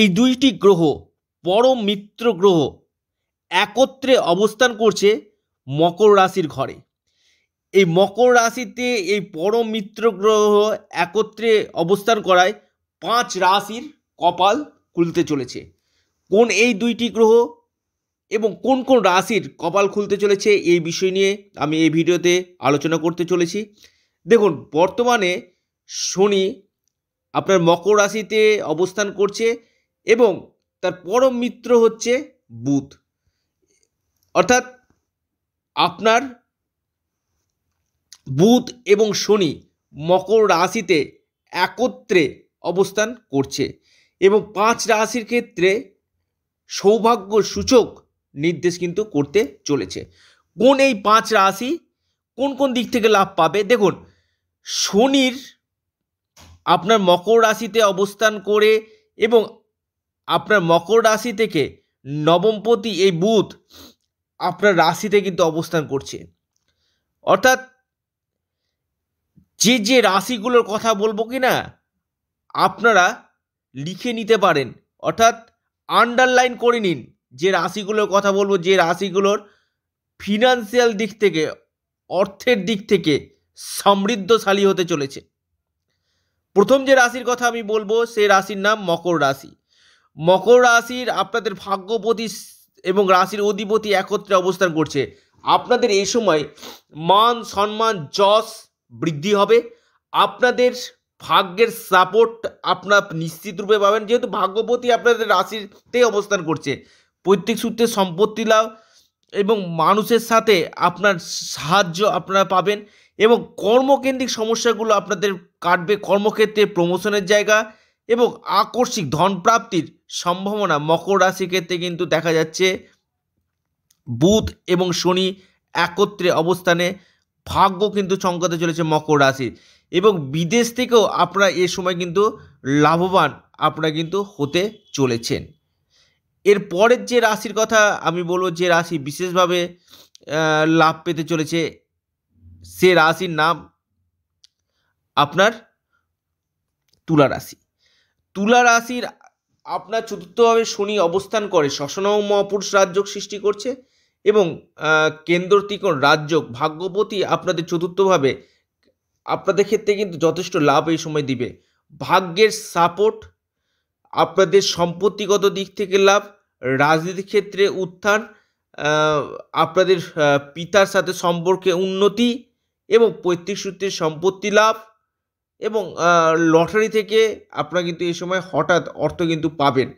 এই দুইটি গ্রহ পরম মিত্র গ্রহ একত্রে অবস্থান করছে মকর রাশির ঘরে এই মকর রাশিতে এই পরম মিত্র গ্রহ একত্রে অবস্থান করায় পাঁচ রাশির কপাল খুলতে চলেছে কোন এই দুইটি গ্রহ এবং কোন কোন রাশির কপাল খুলতে চলেছে এই বিষয় নিয়ে আমি এই ভিডিওতে আলোচনা করতে চলেছি দেখুন বর্তমানে শনি আপনার মকর রাশিতে অবস্থান করছে এবং তার পরম মিত্র হচ্ছে বুধ অর্থাৎ আপনার বুধ এবং শনি মকর রাশিতে একত্রে অবস্থান করছে এবং পাঁচ রাশির ক্ষেত্রে সৌভাগ্য সূচক নির্দেশ কিন্তু করতে চলেছে কোন এই পাঁচ রাশি কোন কোন দিক থেকে লাভ পাবে দেখুন শনির আপনার মকর রাশিতে অবস্থান করে এবং আপনার মকর রাশি থেকে নবমপতি এই বুধ আপনার রাশিতে কিন্তু অবস্থান করছে অর্থাৎ যে যে রাশিগুলোর কথা বলবো কি না আপনারা লিখে নিতে পারেন অর্থাৎ আন্ডারলাইন করে নিন যে রাশিগুলোর কথা বলবো যে রাশিগুলোর ফিনান্সিয়াল দিক থেকে অর্থের দিক থেকে সমৃদ্ধশালী হতে চলেছে প্রথম যে রাশির কথা আমি বলবো সে রাশির নাম মকর রাশি মকর রাশির আপনাদের ভাগ্যপতি এবং রাশির অধিপতি একত্রে অবস্থান করছে আপনাদের এই সময় মান সম্মান যশ বৃদ্ধি হবে আপনাদের ভাগ্যের সাপোর্ট আপনার নিশ্চিত রূপে পাবেন যেহেতু ভাগ্যপতি আপনাদের রাশিতে অবস্থান করছে পৈতৃক সূত্রে সম্পত্তি লাভ এবং মানুষের সাথে আপনার সাহায্য আপনারা পাবেন এবং কর্মকেন্দ্রিক সমস্যাগুলো আপনাদের কাটবে কর্মক্ষেত্রে প্রমোশনের জায়গা এবং আকস্মিক ধনপ্রাপ্তির সম্ভাবনা মকর রাশির ক্ষেত্রে কিন্তু দেখা যাচ্ছে বুধ এবং শনি একত্রে অবস্থানে ভাগ্য কিন্তু চমকাতে চলেছে মকর রাশির এবং বিদেশ থেকেও আপনারা এ সময় কিন্তু লাভবান আপনারা কিন্তু হতে চলেছেন এর পরের যে রাশির কথা আমি বলবো যে রাশি বিশেষভাবে লাভ পেতে চলেছে সে রাশির নাম আপনার তুলা রাশি তুলা রাশির আপনার চতুর্থভাবে শনি অবস্থান করে শশন মহাপুরুষ রাজযোগ সৃষ্টি করছে এবং কেন্দ্র তিকোণ রাজযোগ ভাগ্যপতি আপনাদের চতুর্থভাবে আপনাদের ক্ষেত্রে কিন্তু যথেষ্ট লাভ এই সময় দিবে ভাগ্যের সাপোর্ট আপনাদের সম্পত্তিগত দিক থেকে লাভ রাজনীতির ক্ষেত্রে উত্থান আপনাদের পিতার সাথে সম্পর্কে উন্নতি এবং পৈতৃক সূত্রে সম্পত্তি লাভ এবং লটারি থেকে আপনারা কিন্তু এই সময় হঠাৎ অর্থ কিন্তু পাবেন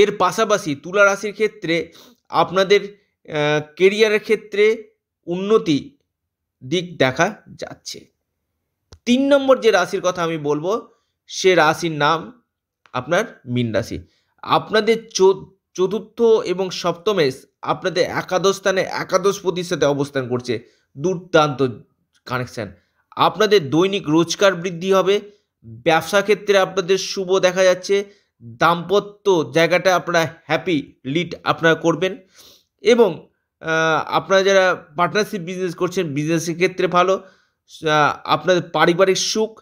এর পাশাপাশি তুলা রাশির ক্ষেত্রে আপনাদের কেরিয়ারের ক্ষেত্রে উন্নতি দিক দেখা যাচ্ছে তিন নম্বর যে রাশির কথা আমি বলবো সে রাশির নাম আপনার মিন রাশি আপনাদের চতুর্থ এবং সপ্তমে আপনাদের একাদশ স্থানে একাদশ প্রতিষ্ঠাতে অবস্থান করছে দুর্দান্ত কানেকশান আপনাদের দৈনিক রোজগার বৃদ্ধি হবে ব্যবসা ক্ষেত্রে আপনাদের শুভ দেখা যাচ্ছে দাম্পত্য জায়গাটা আপনারা হ্যাপি লিড আপনারা করবেন এবং আপনারা যারা পার্টনারশিপ বিজনেস করছেন বিজনেসের ক্ষেত্রে ভালো আপনাদের পারিবারিক সুখ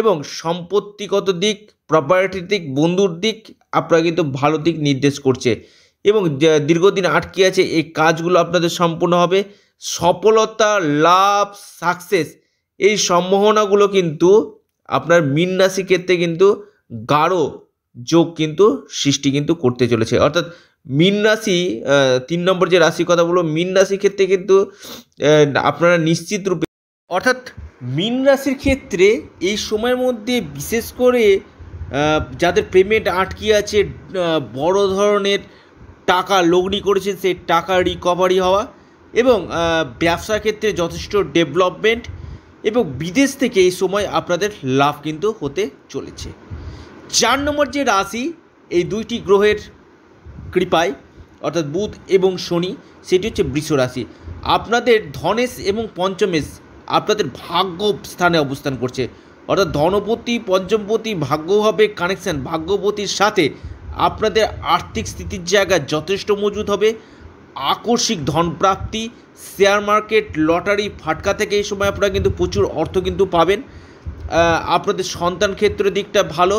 এবং সম্পত্তিগত দিক প্রপার্টির দিক বন্ধুর দিক আপনারা কিন্তু ভালো দিক নির্দেশ করছে এবং দীর্ঘদিন আটকে আছে এই কাজগুলো আপনাদের সম্পূর্ণ হবে সফলতা লাভ সাকসেস এই সম্ভাবনাগুলো কিন্তু আপনার মিন রাশি ক্ষেত্রে কিন্তু গাঢ় যোগ কিন্তু সৃষ্টি কিন্তু করতে চলেছে অর্থাৎ মিন রাশি তিন নম্বর যে রাশি কথা বলবো মিন রাশির ক্ষেত্রে কিন্তু আপনারা নিশ্চিত রূপে অর্থাৎ মিন রাশির ক্ষেত্রে এই সময়ের মধ্যে বিশেষ করে যাদের পেমেন্ট আটকে আছে বড় ধরনের টাকা লগ্নি করেছেন সেই টাকা রিকভারি হওয়া এবং ব্যবসার ক্ষেত্রে যথেষ্ট ডেভেলপমেন্ট এবং বিদেশ থেকে এই সময় আপনাদের লাভ কিন্তু হতে চলেছে চার নম্বর যে রাশি এই দুইটি গ্রহের কৃপায় অর্থাৎ বুধ এবং শনি সেটি হচ্ছে বৃষ রাশি আপনাদের ধনেশ এবং পঞ্চমেশ আপনাদের ভাগ্য স্থানে অবস্থান করছে অর্থাৎ ধনপতি পঞ্চমপতি ভাগ্য হবে কানেকশান ভাগ্যপতির সাথে আপনাদের আর্থিক স্থিতির জায়গা যথেষ্ট মজুদ হবে আকস্মিক ধনপ্রাপ্তি শেয়ার মার্কেট লটারি ফাটকা থেকে এই সময় আপনারা কিন্তু প্রচুর অর্থ কিন্তু পাবেন আপনাদের সন্তান ক্ষেত্রের দিকটা ভালো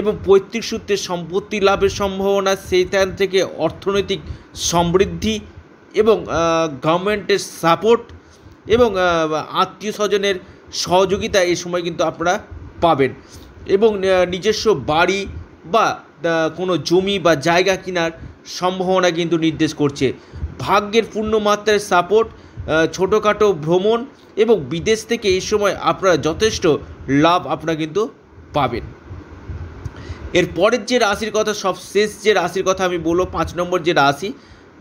এবং পৈতৃক সূত্রে সম্পত্তি লাভের সম্ভাবনা সেইখান থেকে অর্থনৈতিক সমৃদ্ধি এবং গভর্নমেন্টের সাপোর্ট এবং আত্মীয় স্বজনের সহযোগিতা এই সময় কিন্তু আপনারা পাবেন এবং নিজস্ব বাড়ি বা কোনো জমি বা জায়গা কেনার সম্ভাবনা কিন্তু নির্দেশ করছে ভাগ্যের পূর্ণ মাত্রায় সাপোর্ট ছোটোখাটো ভ্রমণ এবং বিদেশ থেকে এই সময় আপনারা যথেষ্ট লাভ আপনারা কিন্তু পাবেন এর পরের যে রাশির কথা সব শেষ যে রাশির কথা আমি বলবো পাঁচ নম্বর যে রাশি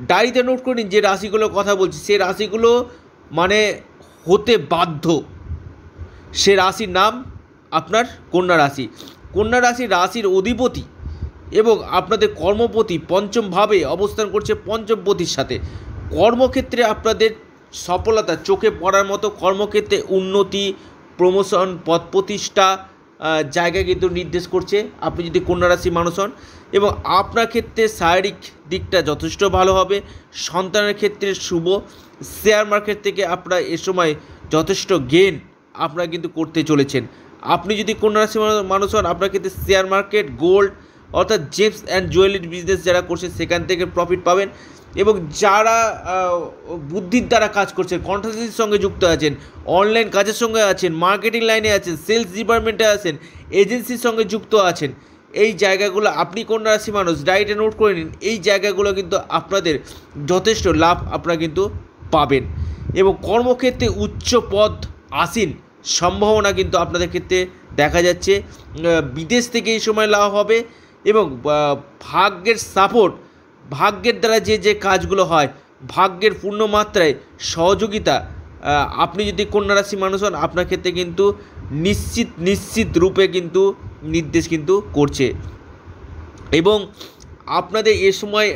ডায়েরিতে নোট করে নিন যে রাশিগুলো কথা বলছি সে রাশিগুলো মানে হতে বাধ্য সে রাশির নাম আপনার কন্যা রাশি কন্যা রাশি রাশির অধিপতি এবং আপনাদের কর্মপতি পঞ্চমভাবে অবস্থান করছে পঞ্চমপতির সাথে কর্মক্ষেত্রে আপনাদের সফলতা চোখে পড়ার মতো কর্মক্ষেত্রে উন্নতি প্রমোশন পদ প্রতিষ্ঠা জায়গা কিন্তু নির্দেশ করছে আপনি যদি কন্যারাশি মানুষ হন এবং আপনার ক্ষেত্রে শারীরিক দিকটা যথেষ্ট ভালো হবে সন্তানের ক্ষেত্রে শুভ শেয়ার মার্কেট থেকে আপনারা এ সময় যথেষ্ট গেন আপনারা কিন্তু করতে চলেছেন আপনি যদি কন্যারাশি মানুষ হন আপনার ক্ষেত্রে শেয়ার মার্কেট গোল্ড অর্থাৎ জেমস অ্যান্ড জুয়েলারি বিজনেস যারা করছে সেখান থেকে প্রফিট পাবেন এবং যারা বুদ্ধির দ্বারা কাজ করছেন কন্ট্রাক্টের সঙ্গে যুক্ত আছেন অনলাইন কাজের সঙ্গে আছেন মার্কেটিং লাইনে আছেন সেলস ডিপার্টমেন্টে আছেন এজেন্সির সঙ্গে যুক্ত আছেন এই জায়গাগুলো আপনি কোন রাশি মানুষ ডাইটে নোট করে নিন এই জায়গাগুলো কিন্তু আপনাদের যথেষ্ট লাভ আপনারা কিন্তু পাবেন এবং কর্মক্ষেত্রে উচ্চ পদ আসীন সম্ভাবনা কিন্তু আপনাদের ক্ষেত্রে দেখা যাচ্ছে বিদেশ থেকে এই সময় লাভ হবে এবং ভাগ্যের সাপোর্ট ভাগ্যের দ্বারা যে যে কাজগুলো হয় ভাগ্যের পূর্ণ মাত্রায় সহযোগিতা আপনি যদি কন্যা রাশি মানুষ হন আপনার ক্ষেত্রে কিন্তু নিশ্চিত নিশ্চিত রূপে কিন্তু নির্দেশ কিন্তু করছে এবং আপনাদের এ সময়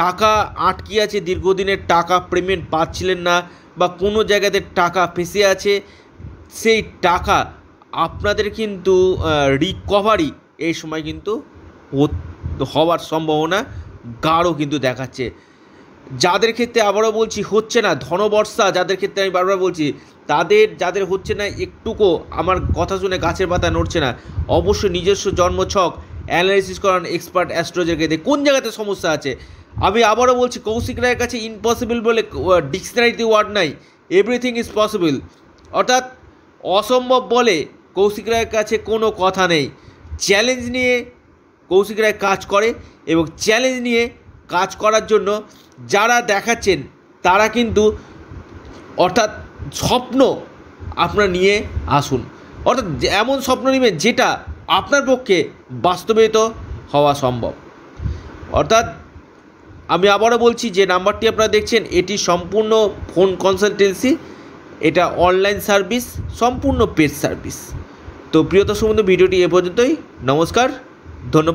টাকা আটকে আছে দীর্ঘদিনের টাকা পেমেন্ট পাচ্ছিলেন না বা কোনো জায়গাতে টাকা ফেঁসে আছে সেই টাকা আপনাদের কিন্তু রিকভারি এই সময় কিন্তু হওয়ার সম্ভাবনা গাঢ় কিন্তু দেখাচ্ছে যাদের ক্ষেত্রে আবারও বলছি হচ্ছে না ধনবর্ষা যাদের ক্ষেত্রে আমি বারবার বলছি তাদের যাদের হচ্ছে না একটুকো আমার কথা শুনে গাছের পাতা নড়ছে না অবশ্যই নিজস্ব জন্ম ছক অ্যানালাইসিস করান এক্সপার্ট অ্যাস্ট্রোলজারকে কোন জায়গাতে সমস্যা আছে আমি আবারও বলছি কৌশিক রায়ের কাছে ইম্পসিবল বলে ডিকশনারিতে ওয়ার্ড নাই এভরিথিং ইজ পসিবল অর্থাৎ অসম্ভব বলে কৌশিক রায়ের কাছে কোনো কথা নেই চ্যালেঞ্জ নিয়ে কৌশিক রায় কাজ করে এবং চ্যালেঞ্জ নিয়ে কাজ করার জন্য যারা দেখাচ্ছেন তারা কিন্তু অর্থাৎ স্বপ্ন আপনার নিয়ে আসুন অর্থাৎ এমন স্বপ্ন নেবেন যেটা আপনার পক্ষে বাস্তবায়িত হওয়া সম্ভব অর্থাৎ আমি আবারও বলছি যে নাম্বারটি আপনারা দেখছেন এটি সম্পূর্ণ ফোন কনসালটেন্সি এটা অনলাইন সার্ভিস সম্পূর্ণ পেড সার্ভিস তো প্রিয় দর্শক বন্ধু ভিডিওটি এ পর্যন্তই নমস্কার ধন্যবাদ